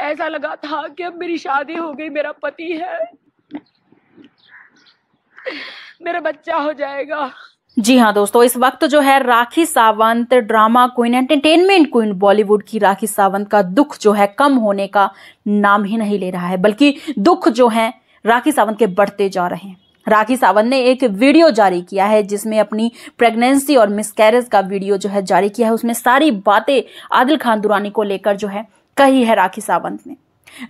ऐसा लगा था कि अब मेरी शादी हो गई मेरा पति है मेरा बच्चा हो जाएगा जी हाँ दोस्तों इस वक्त जो है Rakhi Sawant drama queen entertainment queen Bollywood की राखी सावंत का दुख जो है कम होने का नाम ही नहीं ले रहा है बल्कि दुख जो है राखी सावंत के बढ़ते जा रहे हैं राखी सावंत ने एक वीडियो जारी किया है जिसमें अपनी प्रेगनेंसी और मिसकैरेज का वीडियो जो है जारी किया है उसमें सारी बातें आदिल खान दुरानी को लेकर जो है कही है राखी सावंत ने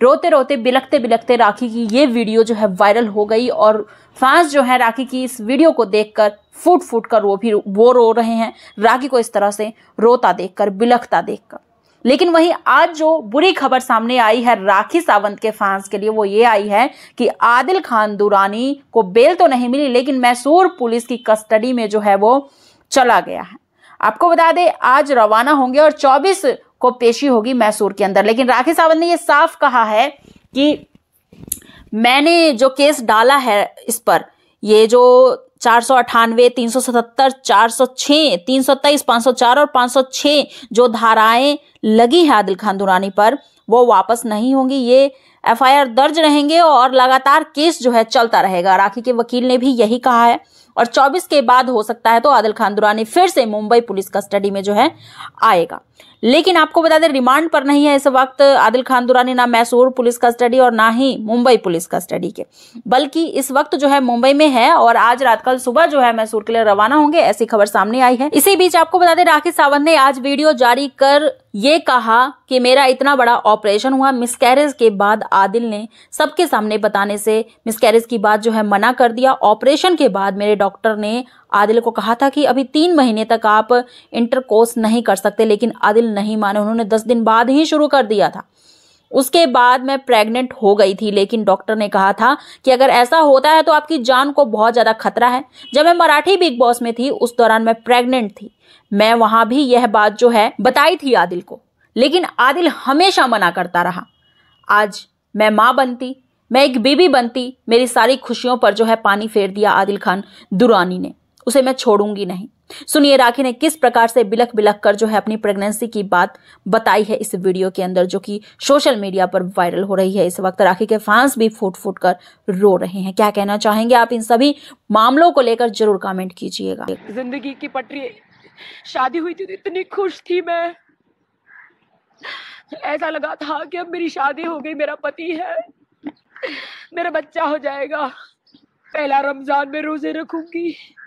रोते रोते बिलखते बिलखते राखी की ये वीडियो जो है वायरल हो गई और फैंस जो है राखी की इस वीडियो को देखकर फूट फूट कर वो भी वो रो रहे हैं राखी को इस तरह से रोता देखकर बिलखता देखकर लेकिन वहीं आज जो बुरी खबर सामने आई है राखी सावंत के फैंस के लिए वो ये आई है कि आदिल खान दुरानी को बेल तो नहीं मिली लेकिन मैसूर पुलिस की कस्टडी में जो है वो चला गया है आपको बता दें आज रवाना होंगे और 24 को पेशी होगी मैसूर के अंदर लेकिन राखी सावंत ने यह साफ कहा है कि मैंने जो केस डाला है इस पर ये जो चार सौ अठानवे तीन सौ सतहत्तर चार सौ छः तीन सौ तेईस पाँच सौ चार और पाँच सौ छः जो धाराएं लगी है आदिल खान दुरानी पर वो वापस नहीं होंगी ये एफ दर्ज रहेंगे और लगातार केस जो है चलता रहेगा राखी के वकील ने भी यही कहा है और 24 के बाद हो सकता है तो आदिल खान दुरानी फिर से मुंबई पुलिस कस्टडी में जो है आएगा लेकिन आपको बता दें रिमांड पर नहीं है इस वक्त आदिल खान दुरानी ना मैसूर पुलिस कस्टडी और ना ही मुंबई पुलिस कस्टडी के बल्कि इस वक्त जो है मुंबई में है और आज रात कल सुबह जो है मैसूर के लिए रवाना होंगे ऐसी खबर सामने आई है इसी बीच आपको बता दें राखी सावंत ने आज वीडियो जारी कर ये कहा कि मेरा इतना बड़ा ऑपरेशन हुआ मिसकैरेज के बाद आदिल ने सबके सामने बताने से मिसकैरेज की बात जो है मना कर दिया ऑपरेशन के बाद मेरे डॉक्टर ने आदिल को कहा था कि अभी तीन महीने तक आप इंटरकोर्स नहीं कर सकते लेकिन आदिल नहीं माने उन्होंने दस दिन बाद ही शुरू कर दिया था उसके बाद मैं प्रेग्नेंट हो गई थी लेकिन डॉक्टर ने कहा था कि अगर ऐसा होता है तो आपकी जान को बहुत ज़्यादा खतरा है जब मैं मराठी बिग बॉस में थी उस दौरान मैं प्रेग्नेंट थी मैं वहां भी यह बात जो है बताई थी आदिल को लेकिन आदिल हमेशा मना करता रहा आज मैं माँ बनती मैं एक बीबी बनती मेरी सारी खुशियों पर जो है पानी फेर दिया आदिल खान दुरानी ने उसे मैं छोड़ूंगी नहीं सुनिए राखी ने किस प्रकार से बिलख बिलख कर जो है अपनी प्रेगनेंसी की बात बताई है इस वीडियो के अंदर जो कि सोशल मीडिया पर वायरल हो रही है इस वक्त राखी के फैंस भी फूट फूट कर रो रहे हैं क्या कहना चाहेंगे आप इन सभी मामलों को लेकर जरूर कमेंट कीजिएगा जिंदगी की पटरी शादी हुई थी तो इतनी खुश थी मैं ऐसा लगा था कि अब मेरी शादी हो गई मेरा पति है मेरा बच्चा हो जाएगा पहला रमजान में रोजे रखूंगी